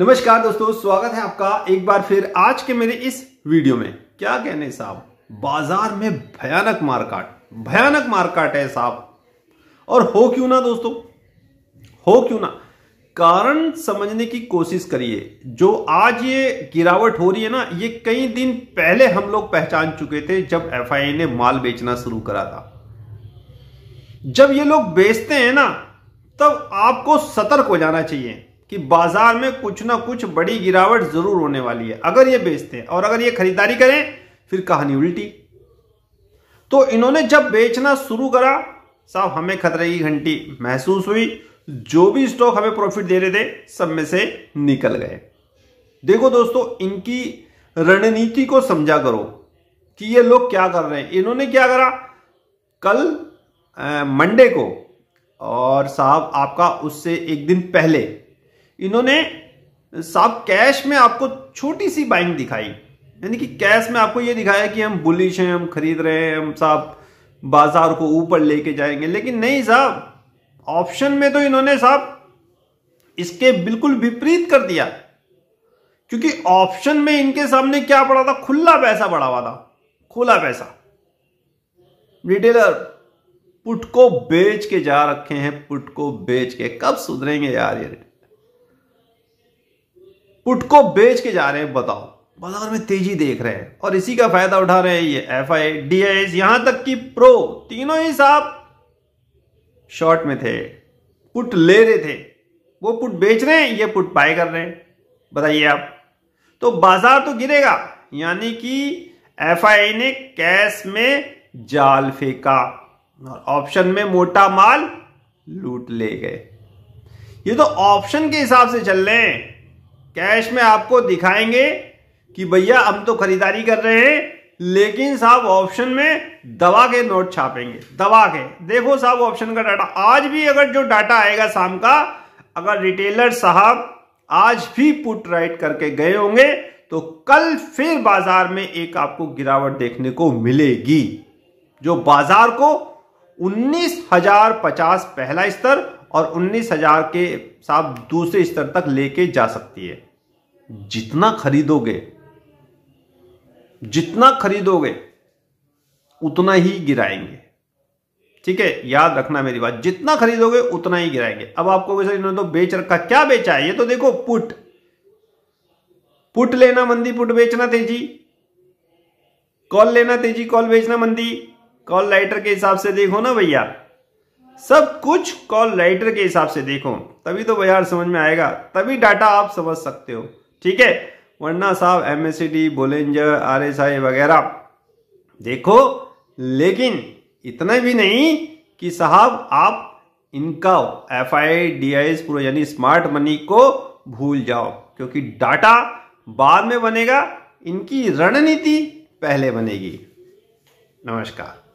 नमस्कार दोस्तों स्वागत है आपका एक बार फिर आज के मेरे इस वीडियो में क्या कहने साहब बाजार में भयानक मारकाट भयानक मारकाट है साहब और हो क्यों ना दोस्तों हो क्यों ना कारण समझने की कोशिश करिए जो आज ये गिरावट हो रही है ना ये कई दिन पहले हम लोग पहचान चुके थे जब एफ ने माल बेचना शुरू करा था जब ये लोग बेचते हैं ना तब आपको सतर्क हो जाना चाहिए कि बाजार में कुछ ना कुछ बड़ी गिरावट जरूर होने वाली है अगर ये बेचते हैं और अगर ये खरीदारी करें फिर कहानी उल्टी तो इन्होंने जब बेचना शुरू करा साहब हमें खतरे की घंटी महसूस हुई जो भी स्टॉक हमें प्रॉफिट दे रहे थे सब में से निकल गए देखो दोस्तों इनकी रणनीति को समझा करो कि ये लोग क्या कर रहे हैं इन्होंने क्या करा कल मंडे को और साहब आपका उससे एक दिन पहले इन्होंने साहब कैश में आपको छोटी सी बाइंग दिखाई यानी कि कैश में आपको ये दिखाया कि हम बुलिश हैं हम खरीद रहे हैं हम साहब बाजार को ऊपर लेके जाएंगे लेकिन नहीं साहब ऑप्शन में तो इन्होंने साहब इसके बिल्कुल विपरीत कर दिया क्योंकि ऑप्शन में इनके सामने क्या पड़ा था खुला पैसा पड़ा हुआ था खुला पैसा रिटेलर पुट को बेच के जा रखे हैं पुट को बेच के कब सुधरेंगे यार ये पुट को बेच के जा रहे हैं बताओ बाजार में तेजी देख रहे हैं और इसी का फायदा उठा रहे हैं ये F I D I S यहां तक कि प्रो तीनों ही साहब शॉर्ट में थे पुट ले रहे थे वो पुट बेच रहे हैं ये पुट बाय कर रहे हैं बताइए आप तो बाजार तो गिरेगा यानी कि एफ ने कैश में जाल फेंका और ऑप्शन में मोटा माल लूट ले गए ये तो ऑप्शन के हिसाब से चल रहे हैं कैश में आपको दिखाएंगे कि भैया हम तो खरीदारी कर रहे हैं लेकिन साहब ऑप्शन में दवा के नोट छापेंगे दवा के देखो साहब ऑप्शन का डाटा आज भी अगर जो डाटा आएगा शाम का अगर रिटेलर साहब आज भी पुट राइट करके गए होंगे तो कल फिर बाजार में एक आपको गिरावट देखने को मिलेगी जो बाजार को उन्नीस हजार पचास पहला स्तर और उन्नीस हजार के साथ दूसरे स्तर तक लेके जा सकती है जितना खरीदोगे जितना खरीदोगे उतना ही गिराएंगे ठीक है याद रखना मेरी बात जितना खरीदोगे उतना ही गिराएंगे अब आपको वैसे इन्होंने तो बेच रखा क्या बेचा है ये तो देखो पुट पुट लेना मंदी पुट बेचना तेजी कॉल लेना तेजी कॉल बेचना मंदी कॉल लाइटर के हिसाब से देखो ना भैया सब कुछ कॉल राइटर के हिसाब से देखो तभी तो बाजार समझ में आएगा तभी डाटा आप समझ सकते हो ठीक है वरना साहब M S C Bollinger R S I वगैरह देखो लेकिन इतना भी नहीं कि साहब आप इनका F I D I S पूरा यानी स्मार्ट मनी को भूल जाओ क्योंकि डाटा बाद में बनेगा इनकी रणनीति पहले बनेगी नमस्कार